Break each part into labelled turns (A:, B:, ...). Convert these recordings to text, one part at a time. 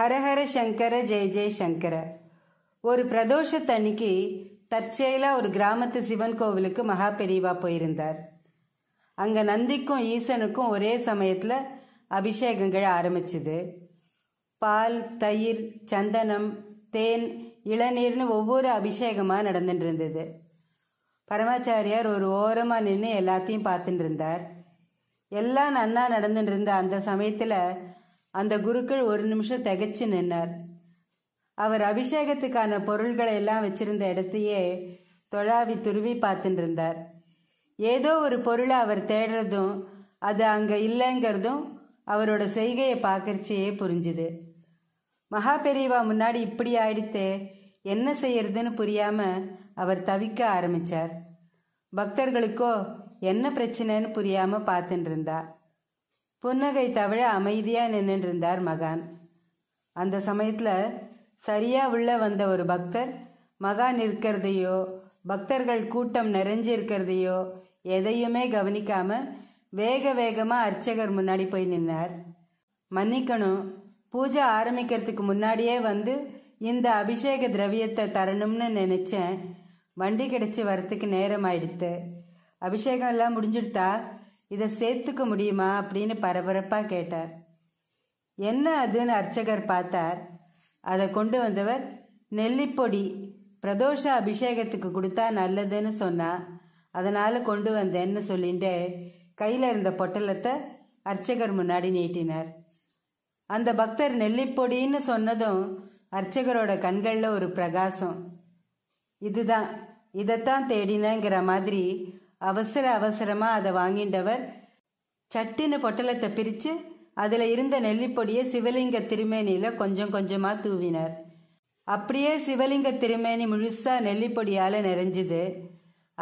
A: ஹரஹர சங்கர ஜெய ஜெய சங்கர ஒரு பிரதோஷத்தன்னைக்கு தற்செயலாக ஒரு கிராமத்து சிவன் கோவிலுக்கு மகா பெரியவா போயிருந்தார் அங்கே நந்திக்கும் ஈசனுக்கும் ஒரே சமயத்தில் அபிஷேகங்கள் ஆரம்பிச்சுது பால் தயிர் சந்தனம் தேன் இளநீர்னு ஒவ்வொரு அபிஷேகமாக நடந்துட்டு இருந்தது பரமாச்சாரியார் ஒரு ஓரமாக நின்று எல்லாத்தையும் பார்த்துட்டு இருந்தார் எல்லாம் நன்னா நடந்துட்டு இருந்த அந்த சமயத்தில் அந்த குருக்கள் ஒரு நிமிஷம் தகச்சு நின்னார் அவர் அபிஷேகத்துக்கான பொருள்களை எல்லாம் வச்சிருந்த இடத்தையே தொழாவி துருவி பார்த்துட்டு இருந்தார் ஏதோ ஒரு பொருளை அவர் தேடுறதும் அது அங்கே இல்லைங்கிறதும் அவரோட செய்கையை பார்க்கறச்சியே புரிஞ்சுது மகா பெரியவா முன்னாடி இப்படி ஆயிடுத்து என்ன செய்யறதுன்னு புரியாம அவர் தவிக்க ஆரம்பிச்சார் பக்தர்களுக்கோ என்ன பிரச்சனைன்னு புரியாம பார்த்துட்டு இருந்தா புன்னகை தவிர அமைதியாக நின்றுருந்தார் மகான் அந்த சமயத்தில் சரியாக உள்ள வந்த ஒரு பக்தர் மகான் இருக்கிறதையோ பக்தர்கள் கூட்டம் நிறைஞ்சிருக்கிறதையோ எதையுமே கவனிக்காம வேக வேகமாக அர்ச்சகர் முன்னாடி போய் நின்னார் மன்னிக்கணும் பூஜை ஆரம்பிக்கிறதுக்கு முன்னாடியே வந்து இந்த அபிஷேக திரவியத்தை தரணும்னு நினச்சேன் வண்டி கிடைச்சி வரத்துக்கு நேரம் ஆயிடுத்து அபிஷேகம் எல்லாம் முடிஞ்சிடுதா இதை சேர்த்துக்க முடியுமா அப்படின்னு பரபரப்பாக கேட்டார் என்ன அதுன்னு அர்ச்சகர் பார்த்தார் அதை கொண்டு வந்தவர் நெல்லிப்பொடி பிரதோஷ அபிஷேகத்துக்கு கொடுத்தா நல்லதுன்னு சொன்னா அதனால் கொண்டு வந்தேன்னு சொல்லிட்டு கையில் இருந்த பொட்டலத்தை அர்ச்சகர் முன்னாடி நீட்டினார் அந்த பக்தர் நெல்லிப்பொடின்னு சொன்னதும் அர்ச்சகரோட கண்களில் ஒரு பிரகாசம் இதுதான் இதைத்தான் தேடினங்கிற மாதிரி அவசர அவசரமாக அதை வாங்கிண்டவர் சட்டின பொட்டலத்தை பிரித்து அதில் இருந்த நெல்லிப்பொடியை சிவலிங்க திருமேனியில் கொஞ்சம் கொஞ்சமாக தூவினார் அப்படியே சிவலிங்க திருமேனி முழுசாக நெல்லிப்பொடியால் நிறைஞ்சுது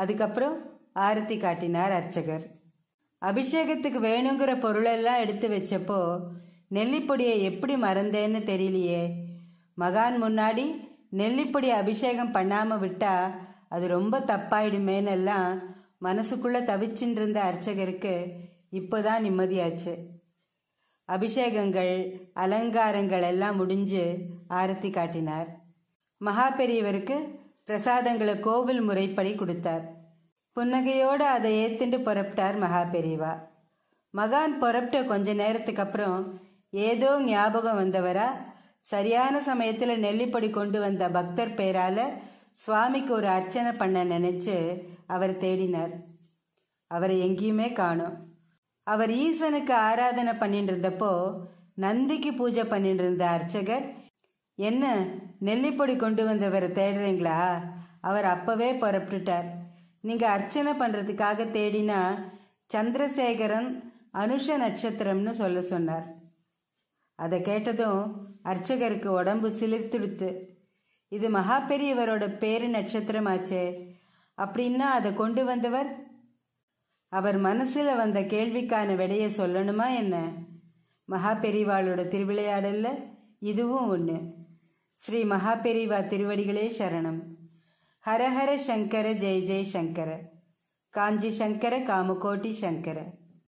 A: அதுக்கப்புறம் ஆரத்தி காட்டினார் அர்ச்சகர் அபிஷேகத்துக்கு வேணுங்கிற பொருளெல்லாம் எடுத்து வச்சப்போ நெல்லிப்பொடியை எப்படி மறந்தேன்னு தெரியலையே மகான் முன்னாடி நெல்லிப்பொடி அபிஷேகம் பண்ணாமல் விட்டா அது ரொம்ப தப்பாயிடுமேன்னு எல்லாம் மனசுக்குள்ள தவிச்சின்றிருந்த அர்ச்சகருக்கு இப்போதான் நிம்மதியாச்சு அபிஷேகங்கள் அலங்காரங்கள் எல்லாம் முடிஞ்சு ஆரத்தி காட்டினார் மகா பெரியவருக்கு பிரசாதங்களை கோவில் முறைப்படி கொடுத்தார் புன்னகையோடு அதை ஏத்துண்டு புறப்பட்டார் மகா பெரியவா மகான் புறப்பட்ட கொஞ்ச நேரத்துக்கு அப்புறம் ஏதோ ஞாபகம் வந்தவரா சரியான சமயத்தில் நெல்லிப்படி கொண்டு வந்த பக்தர் பேரால சுவாமிக்கு ஒரு அர்ச்சனை பண்ண நினைச்சு அவர் தேடினார் அவரை எங்கேயுமே காணும் அவர் ஈசனுக்கு ஆராதனை பண்ணிட்டு இருந்தப்போ நந்திக்கு பூஜை பண்ணிட்டு இருந்த அர்ச்சகர் என்ன நெல்லிப்பொடி கொண்டு வந்தவரை தேடுறீங்களா அவர் அப்பவே புறப்பட்டுட்டார் நீங்க அர்ச்சனை பண்றதுக்காக தேடினா சந்திரசேகரன் அனுஷ நட்சத்திரம்னு சொல்ல சொன்னார் அதை கேட்டதும் அர்ச்சகருக்கு உடம்பு சிலிர்த்துடுத்து இது மகா பெரியவரோட பேரு நட்சத்திரமாச்சே அப்படின்னா அதை கொண்டு வந்தவர் அவர் மனசில் வந்த கேள்விக்கான விடையை சொல்லணுமா என்ன மகா பெரிவாளோட திருவிளையாடல்ல இதுவும் ஒன்று ஸ்ரீ மகா பெரிவா திருவடிகளே சரணம் ஹரஹர சங்கர ஜெய் ஜெய் சங்கர காஞ்சி சங்கர காமகோட்டி சங்கர